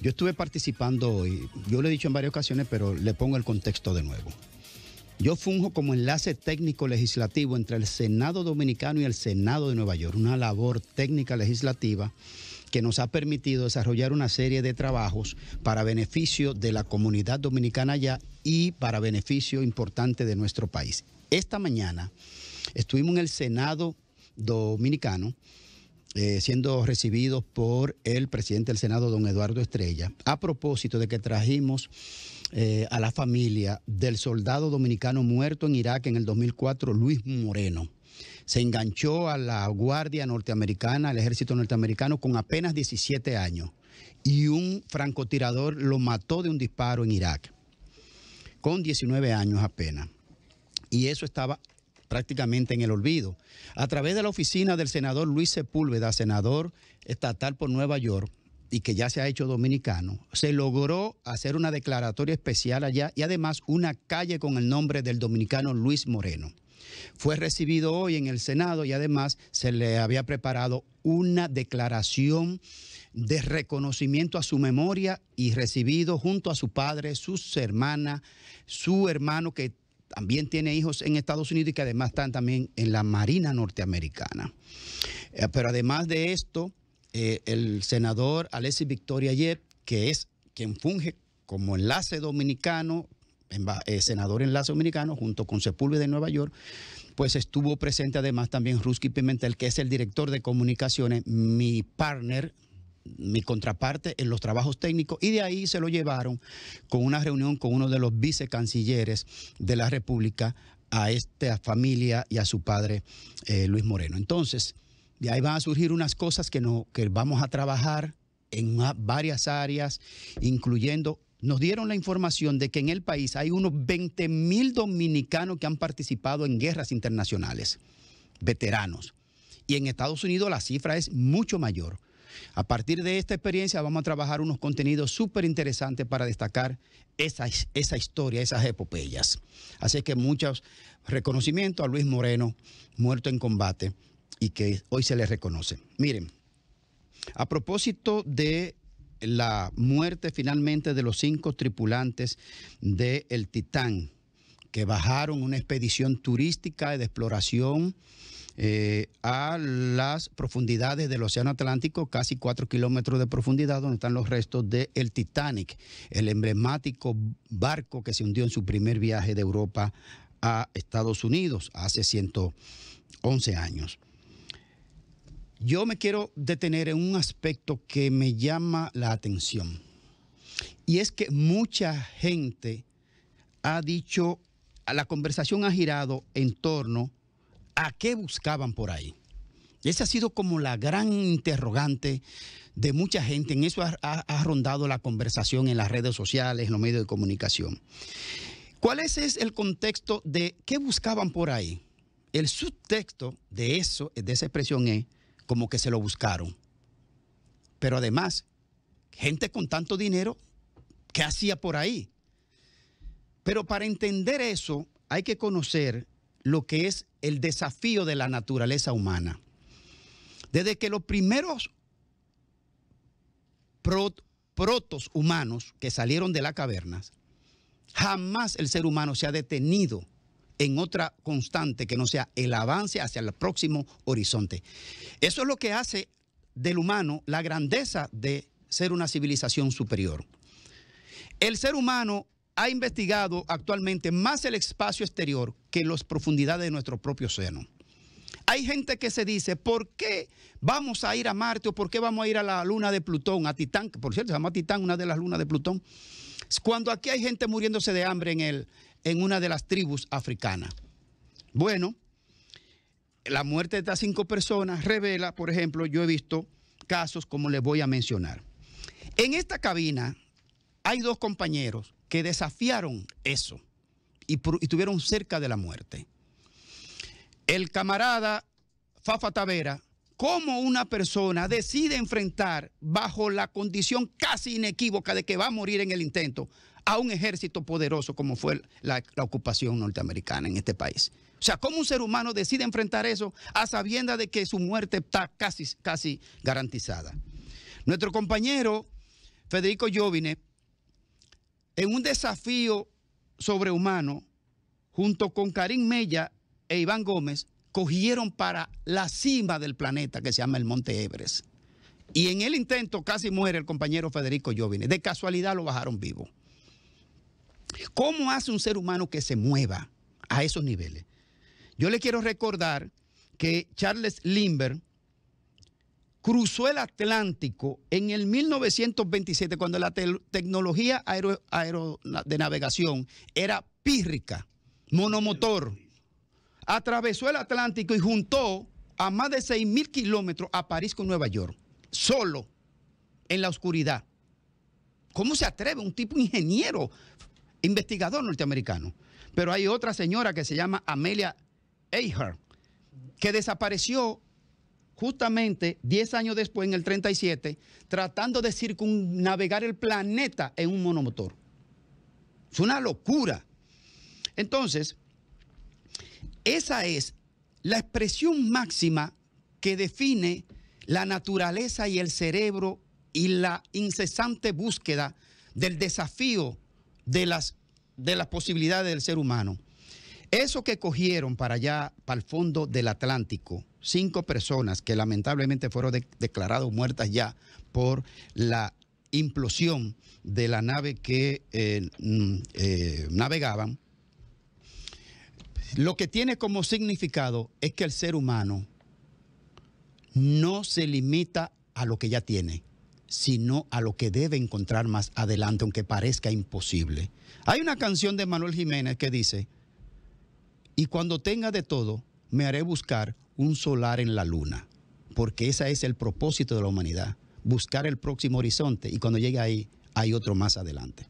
Yo estuve participando, y yo lo he dicho en varias ocasiones, pero le pongo el contexto de nuevo. Yo funjo como enlace técnico legislativo entre el Senado Dominicano y el Senado de Nueva York, una labor técnica legislativa que nos ha permitido desarrollar una serie de trabajos para beneficio de la comunidad dominicana allá y para beneficio importante de nuestro país. Esta mañana estuvimos en el Senado Dominicano eh, siendo recibidos por el presidente del Senado, don Eduardo Estrella, a propósito de que trajimos eh, a la familia del soldado dominicano muerto en Irak en el 2004, Luis Moreno. Se enganchó a la Guardia Norteamericana, al ejército norteamericano, con apenas 17 años y un francotirador lo mató de un disparo en Irak, con 19 años apenas. Y eso estaba prácticamente en el olvido. A través de la oficina del senador Luis Sepúlveda, senador estatal por Nueva York, y que ya se ha hecho dominicano, se logró hacer una declaratoria especial allá y además una calle con el nombre del dominicano Luis Moreno. Fue recibido hoy en el Senado y además se le había preparado una declaración de reconocimiento a su memoria y recibido junto a su padre, sus hermanas, su hermano que también tiene hijos en Estados Unidos y que además están también en la Marina norteamericana. Eh, pero además de esto, eh, el senador Alessi Victoria Yep, que es quien funge como enlace dominicano, eh, senador enlace dominicano, junto con Sepúlveda de Nueva York, pues estuvo presente además también Ruski Pimentel, que es el director de comunicaciones, mi partner mi contraparte en los trabajos técnicos y de ahí se lo llevaron con una reunión con uno de los vicecancilleres de la República a esta familia y a su padre eh, Luis Moreno. Entonces, de ahí van a surgir unas cosas que, no, que vamos a trabajar en varias áreas, incluyendo nos dieron la información de que en el país hay unos 20 mil dominicanos que han participado en guerras internacionales, veteranos. Y en Estados Unidos la cifra es mucho mayor. A partir de esta experiencia vamos a trabajar unos contenidos súper interesantes para destacar esa, historia, esas epopeyas. Así que muchos reconocimientos a Luis Moreno, muerto en combate, y que hoy se le reconoce. Miren, a propósito de la muerte finalmente de los cinco tripulantes del Titán, que bajaron una expedición turística de exploración eh, a las profundidades del Océano Atlántico, casi 4 kilómetros de profundidad, donde están los restos del el Titanic, el emblemático barco que se hundió en su primer viaje de Europa a Estados Unidos hace 111 años. Yo me quiero detener en un aspecto que me llama la atención, y es que mucha gente ha dicho la conversación ha girado en torno a qué buscaban por ahí. Esa ha sido como la gran interrogante de mucha gente. En eso ha, rondado la conversación en las redes sociales, en los medios de comunicación. ¿Cuál es, el contexto de qué buscaban por ahí? El subtexto de eso, de esa expresión es como que se lo buscaron. Pero además, gente con tanto dinero, ¿qué hacía por ahí? Pero para entender eso hay que conocer lo que es el desafío de la naturaleza humana. Desde que los primeros protos humanos que salieron de las cavernas, jamás el ser humano se ha detenido en otra constante que no sea el avance hacia el próximo horizonte. Eso es lo que hace del humano la grandeza de ser una civilización superior. El ser humano ha investigado actualmente más el espacio exterior que las profundidades de nuestro propio seno. Hay gente que se dice, ¿por qué vamos a ir a Marte o por qué vamos a ir a la luna de Plutón, a Titán? Que por cierto, se llama Titán, una de las lunas de Plutón. Cuando aquí hay gente muriéndose de hambre en, el, en una de las tribus africanas. Bueno, la muerte de estas cinco personas revela, por ejemplo, yo he visto casos como les voy a mencionar. En esta cabina hay dos compañeros que desafiaron eso y, estuvieron cerca de la muerte. El camarada Fafa Tavera, cómo una persona decide enfrentar bajo la condición casi inequívoca de que va a morir en el intento a un ejército poderoso como fue la, ocupación norteamericana en este país. O sea, ¿cómo un ser humano decide enfrentar eso a sabienda de que su muerte está casi, casi garantizada? Nuestro compañero Federico Jovine en un desafío sobrehumano, junto con Karim Mella e Iván Gómez, cogieron para la cima del planeta que se llama el Monte Everest. Y en el intento casi muere el compañero Federico Jovine. De casualidad lo bajaron vivo. ¿Cómo hace un ser humano que se mueva a esos niveles? Yo le quiero recordar que Charles Lindbergh cruzó el Atlántico en el 1927, cuando la tecnología aero, de navegación era pírrica, monomotor, atravesó el Atlántico y juntó a más de 6.000 mil kilómetros a París con Nueva York, solo, en la oscuridad. ¿Cómo se atreve un tipo ingeniero, investigador norteamericano? Pero hay otra señora que se llama Amelia Earhart, que desapareció justamente 10 años después, en el 37, tratando de circunnavegar el planeta en un monomotor. Es una locura. Entonces, esa es la expresión máxima que define la naturaleza y el cerebro y la incesante búsqueda del desafío de las, de las posibilidades del ser humano. Eso que cogieron para allá, para el fondo del Atlántico, cinco personas que lamentablemente fueron declarados declaradas muertas ya por la implosión de la nave que eh, mm, eh, navegaban, lo que tiene como significado es que el ser humano no se limita a lo que ya tiene, sino a lo que debe encontrar más adelante, aunque parezca imposible. Hay una canción de Manuel Jiménez que dice, y cuando tenga de todo, me haré buscar un solar en la luna, porque ese es el propósito de la humanidad, buscar el próximo horizonte y cuando llegue ahí hay otro más adelante.